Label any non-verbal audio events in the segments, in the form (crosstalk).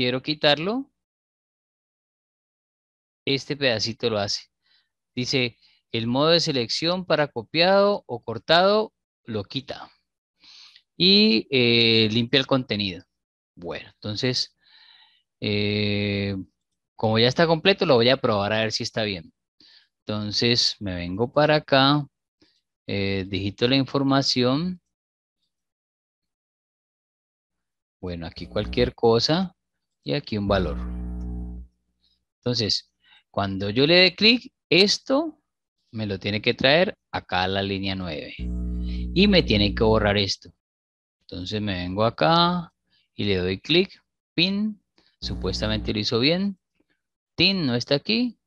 quiero quitarlo, este pedacito lo hace. Dice, el modo de selección para copiado o cortado lo quita. Y eh, limpia el contenido. Bueno, entonces, eh, como ya está completo, lo voy a probar a ver si está bien. Entonces, me vengo para acá, eh, digito la información. Bueno, aquí cualquier cosa y aquí un valor. Entonces, cuando yo le dé clic, esto me lo tiene que traer acá a la línea 9 y me tiene que borrar esto. Entonces me vengo acá y le doy clic, pin, supuestamente lo hizo bien, tin no está aquí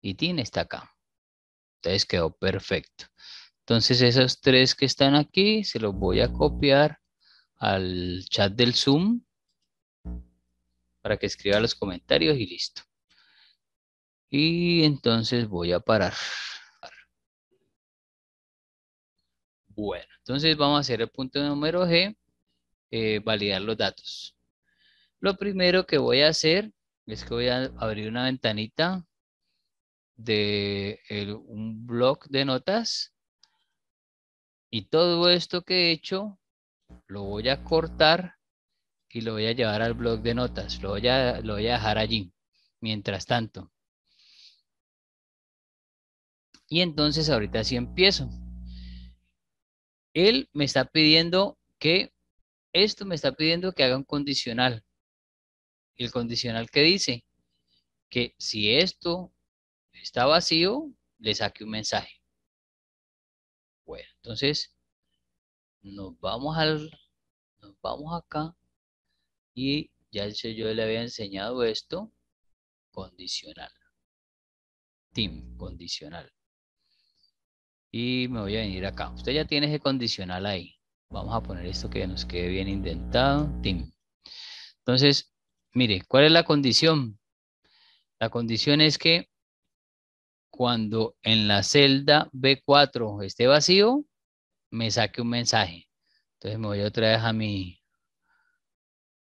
y tin está acá. Entonces quedó perfecto. Entonces esos tres que están aquí se los voy a copiar al chat del Zoom para que escriba los comentarios y listo. Y entonces voy a parar. Bueno, entonces vamos a hacer el punto número G, eh, validar los datos. Lo primero que voy a hacer es que voy a abrir una ventanita de un blog de notas y todo esto que he hecho lo voy a cortar y lo voy a llevar al blog de notas, lo voy a, lo voy a dejar allí, mientras tanto. Y entonces ahorita sí empiezo. Él me está pidiendo que, esto me está pidiendo que haga un condicional. El condicional que dice que si esto está vacío, le saque un mensaje. Bueno, entonces nos vamos al, nos vamos acá y ya yo le había enseñado esto, condicional. Team, condicional. Y me voy a venir acá. Usted ya tiene ese condicional ahí. Vamos a poner esto que nos quede bien indentado. Team. Entonces, mire, ¿cuál es la condición? La condición es que cuando en la celda B4 esté vacío, me saque un mensaje. Entonces me voy otra vez a mi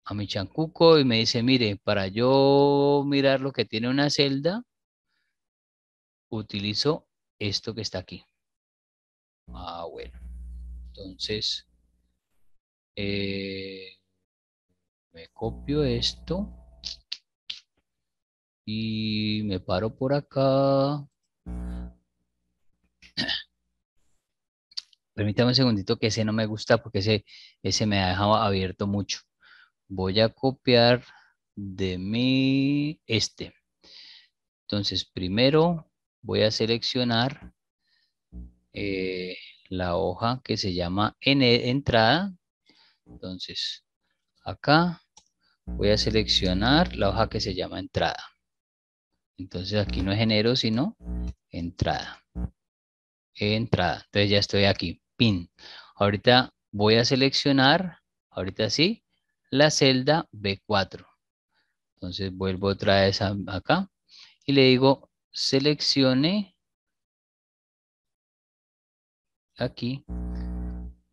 a mi chancuco y me dice, mire, para yo mirar lo que tiene una celda, utilizo esto que está aquí. Ah, bueno. Entonces, eh, me copio esto y me paro por acá. (clears throat) Permítame un segundito que ese no me gusta porque ese, ese me ha dejado abierto mucho voy a copiar de mi este. Entonces, primero voy a seleccionar eh, la hoja que se llama e, entrada. Entonces, acá voy a seleccionar la hoja que se llama entrada. Entonces, aquí no es enero, sino entrada. Entrada. Entonces, ya estoy aquí. Pin. Ahorita voy a seleccionar, ahorita sí, la celda B4. Entonces vuelvo otra vez acá y le digo seleccione aquí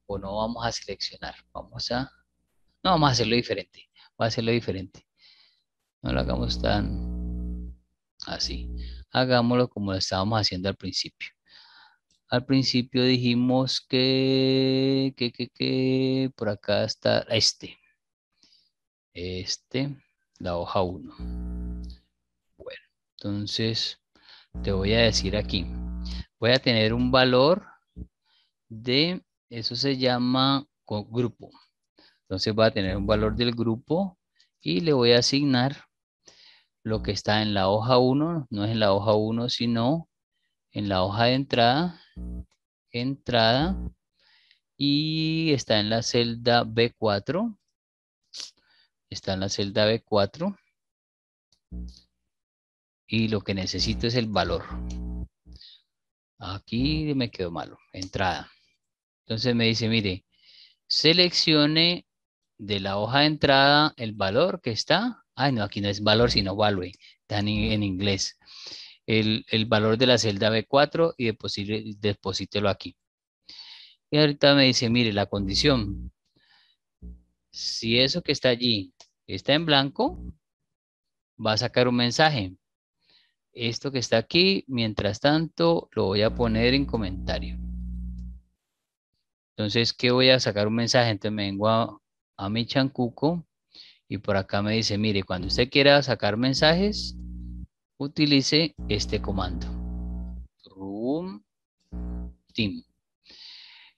o no vamos a seleccionar, vamos a no vamos a hacerlo diferente, va a hacerlo diferente. No lo hagamos tan así. Hagámoslo como lo estábamos haciendo al principio. Al principio dijimos que, que, que, que por acá está este este, la hoja 1. Bueno, entonces te voy a decir aquí, voy a tener un valor de, eso se llama grupo. Entonces va a tener un valor del grupo y le voy a asignar lo que está en la hoja 1, no es en la hoja 1, sino en la hoja de entrada, entrada, y está en la celda B4, está en la celda B4 y lo que necesito es el valor. Aquí me quedó malo, entrada. Entonces me dice, mire, seleccione de la hoja de entrada el valor que está. Ay, no, aquí no es valor, sino value, Está en inglés. El, valor de la celda B4 y deposítelo aquí. Y ahorita me dice, mire, la condición. Si eso que está allí Está en blanco, va a sacar un mensaje. Esto que está aquí, mientras tanto, lo voy a poner en comentario. Entonces, ¿qué voy a sacar un mensaje? Entonces me vengo a, mi chancuco y por acá me dice, mire, cuando usted quiera sacar mensajes, utilice este comando. Room team.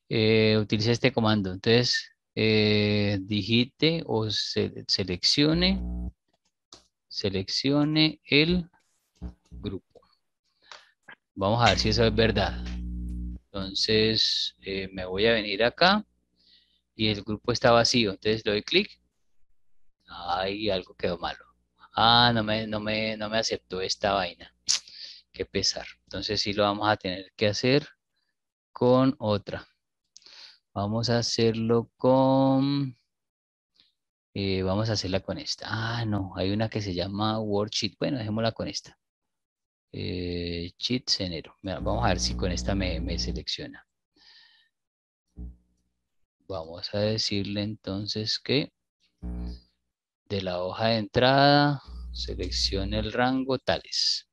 Eh, utilice este comando. Entonces, eh, digite o seleccione, seleccione el grupo. Vamos a ver si eso es verdad. Entonces eh, me voy a venir acá y el grupo está vacío. Entonces le doy clic. Ay, algo quedó malo. Ah, no me, no me, no me aceptó esta vaina. Qué pesar. Entonces sí lo vamos a tener que hacer con otra. Vamos a hacerlo con... Eh, vamos a hacerla con esta. Ah, no, hay una que se llama Worksheet. Bueno, dejémosla con esta. Eh, cheats enero. vamos a ver si con esta me, me selecciona. Vamos a decirle entonces que de la hoja de entrada seleccione el rango tales.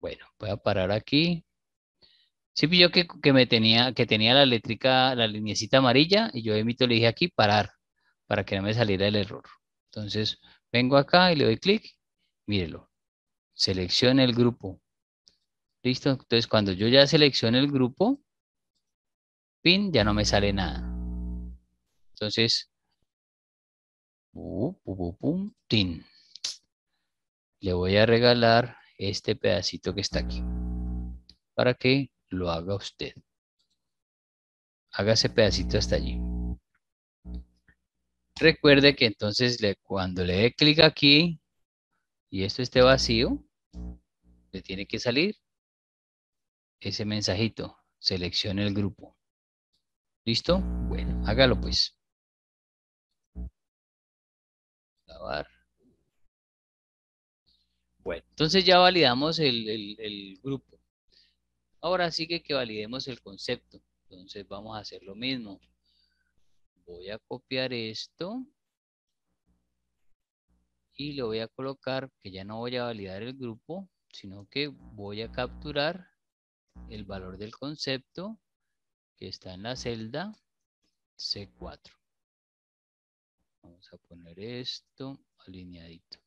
Bueno, voy a parar aquí. Sí, pues, yo que, me tenía, que tenía la eléctrica, la linecita amarilla, y yo emito, le dije aquí parar, para que no me saliera el error. Entonces, vengo acá y le doy clic, mírelo. Seleccione el grupo. Listo, entonces cuando yo ya seleccione el grupo, pin, ya no me sale nada. Entonces, pum, pum, Le voy a regalar este pedacito que está aquí para que lo haga usted. hágase pedacito hasta allí. Recuerde que entonces cuando le dé clic aquí y esto esté vacío, le tiene que salir ese mensajito. Seleccione el grupo. ¿Listo? Bueno, hágalo pues. Lavar. Bueno, entonces ya validamos el grupo. Ahora sí que, validemos el concepto. Entonces vamos a hacer lo mismo. Voy a copiar esto. Y lo voy a colocar, que ya no voy a validar el grupo, sino que voy a capturar el valor del concepto que está en la celda C4. Vamos a poner esto alineadito.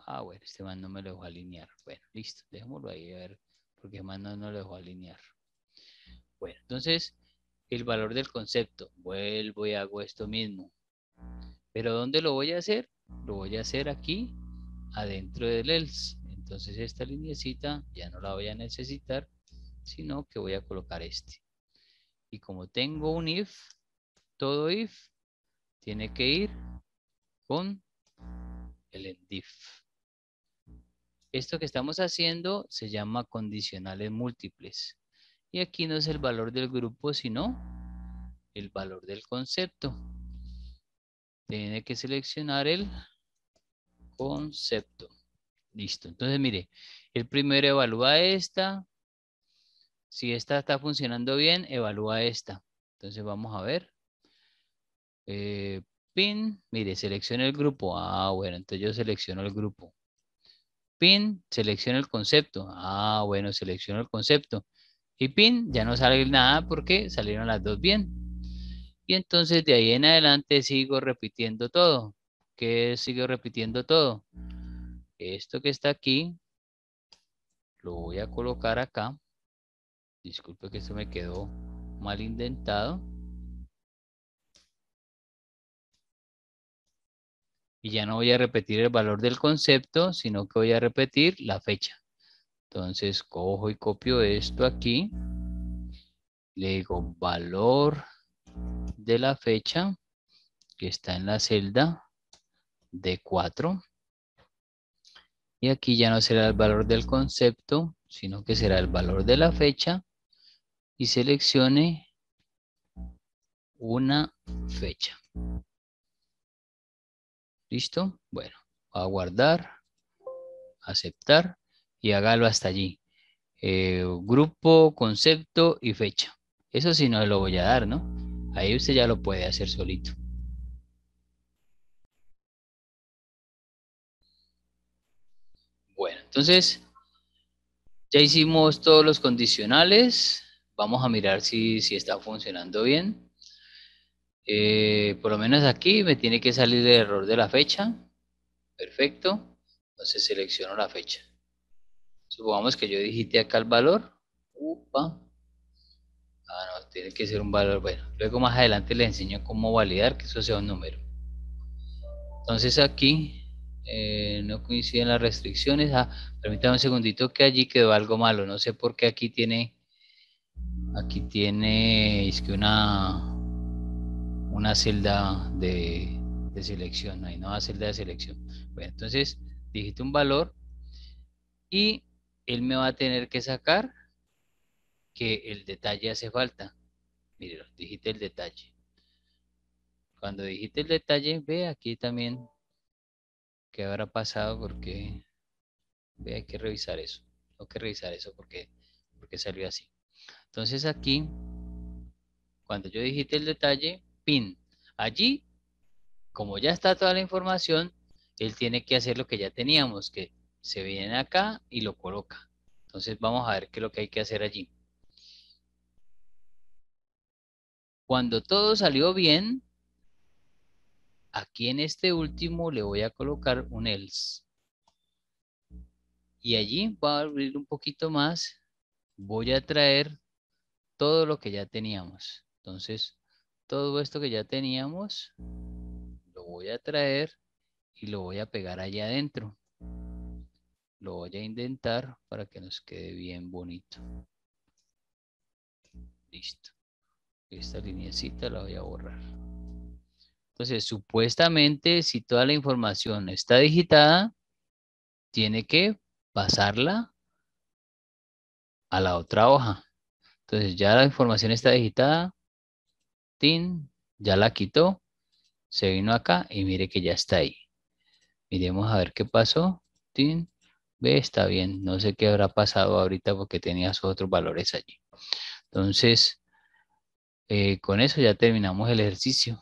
Ah, bueno, este más no me lo a alinear. Bueno, listo, dejémoslo ahí a ver porque más no lo dejó alinear. Bueno, entonces, el valor del concepto. Vuelvo y hago esto mismo. Pero ¿dónde lo voy a hacer? Lo voy a hacer aquí, adentro del else. Entonces esta linecita ya no la voy a necesitar, sino que voy a colocar este. Y como tengo un if, todo if tiene que ir con el endif esto que estamos haciendo se llama condicionales múltiples. Y aquí no es el valor del grupo, sino el valor del concepto. Tiene que seleccionar el concepto. Listo. Entonces, mire, el primero evalúa esta. Si esta está funcionando bien, evalúa esta. Entonces, vamos a ver. Eh, pin, mire, selecciona el grupo. Ah, bueno, entonces yo selecciono el grupo pin, selecciono el concepto. Ah, bueno, selecciono el concepto. Y pin, ya no sale nada porque salieron las dos bien. Y entonces de ahí en adelante sigo repitiendo todo. ¿Qué sigo repitiendo todo? Esto que está aquí, lo voy a colocar acá. Disculpe que esto me quedó mal indentado. y ya no voy a repetir el valor del concepto, sino que voy a repetir la fecha. Entonces cojo y copio esto aquí, le digo valor de la fecha que está en la celda D4. Y aquí ya no será el valor del concepto, sino que será el valor de la fecha y seleccione una fecha. ¿Listo? Bueno, a guardar, aceptar y hágalo hasta allí. Eh, grupo, concepto y fecha. Eso sí no lo voy a dar, ¿no? Ahí usted ya lo puede hacer solito. Bueno, entonces ya hicimos todos los condicionales. Vamos a mirar si, si está funcionando bien. Eh, por lo menos aquí me tiene que salir el error de la fecha. Perfecto. Entonces selecciono la fecha. Supongamos que yo digite acá el valor. Upa. Ah, no, tiene que ser un valor. Bueno, luego más adelante les enseño cómo validar que eso sea un número. Entonces aquí eh, no coinciden las restricciones. Ah, permítame un segundito que allí quedó algo malo. No sé por qué aquí tiene... Aquí tiene... Es que una una celda de, de selección, no hay nueva celda de selección. Bueno, entonces digite un valor y él me va a tener que sacar que el detalle hace falta. mire, digite el detalle. Cuando digite el detalle, ve aquí también qué habrá pasado porque ve, hay que revisar eso. hay que revisar eso porque, porque salió así. Entonces aquí, cuando yo digite el detalle, PIN. Allí, como ya está toda la información, él tiene que hacer lo que ya teníamos, que se viene acá y lo coloca. Entonces vamos a ver qué es lo que hay que hacer allí. Cuando todo salió bien, aquí en este último le voy a colocar un else. Y allí va a abrir un poquito más. Voy a traer todo lo que ya teníamos. Entonces, todo esto que ya teníamos, lo voy a traer y lo voy a pegar allá adentro. Lo voy a indentar para que nos quede bien bonito. Listo. Esta lineecita la voy a borrar. Entonces, supuestamente, si toda la información está digitada, tiene que pasarla a la otra hoja. Entonces, ya la información está digitada, tin, ya la quitó, se vino acá y mire que ya está ahí. Miremos a ver qué pasó, tin, ve, está bien, no sé qué habrá pasado ahorita porque tenía sus otros valores allí. Entonces, eh, con eso ya terminamos el ejercicio.